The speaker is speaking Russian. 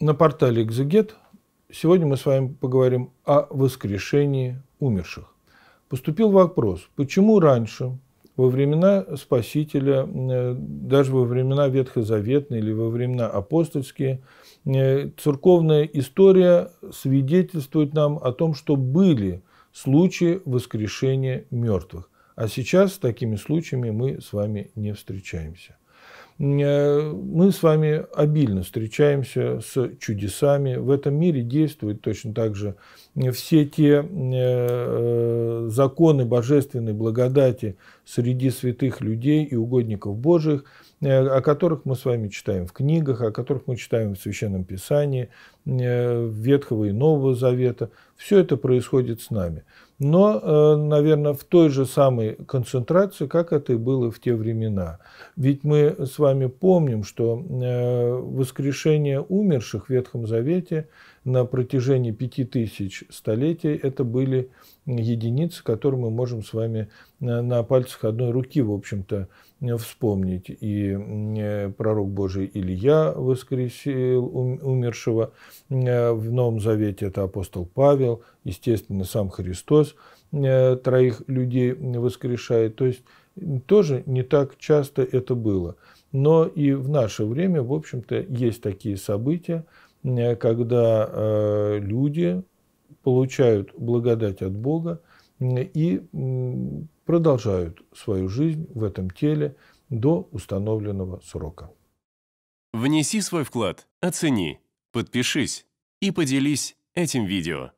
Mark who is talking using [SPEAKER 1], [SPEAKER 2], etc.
[SPEAKER 1] на портале «Экзегет» сегодня мы с вами поговорим о воскрешении умерших. Поступил вопрос, почему раньше, во времена Спасителя, э, даже во времена Ветхозаветные или во времена апостольские, э, церковная история свидетельствует нам о том, что были случаи воскрешения мертвых. А сейчас с такими случаями мы с вами не встречаемся мы с вами обильно встречаемся с чудесами. В этом мире действуют точно так же э, все те э, э, законы божественной благодати среди святых людей и угодников Божьих, о которых мы с вами читаем в книгах, о которых мы читаем в Священном Писании, Ветхого и Нового Завета. Все это происходит с нами но, э, наверное, в той же самой концентрации, как это и было в те времена. Ведь мы с вами помним, что э, воскрешение умерших в Ветхом Завете – на протяжении 5000 столетий это были единицы, которые мы можем с вами э, на пальцах одной руки, в общем-то, э, вспомнить. И э, пророк Божий Илья воскресил умершего в Новом Завете, это апостол Павел, естественно, сам Христос троих людей воскрешает. То есть тоже не так часто это было. Но и в наше время, в общем-то, есть такие события, Э, когда э, люди получают благодать от Бога и продолжают свою жизнь в этом теле до установленного срока. Внеси свой вклад, оцени, подпишись и поделись этим видео.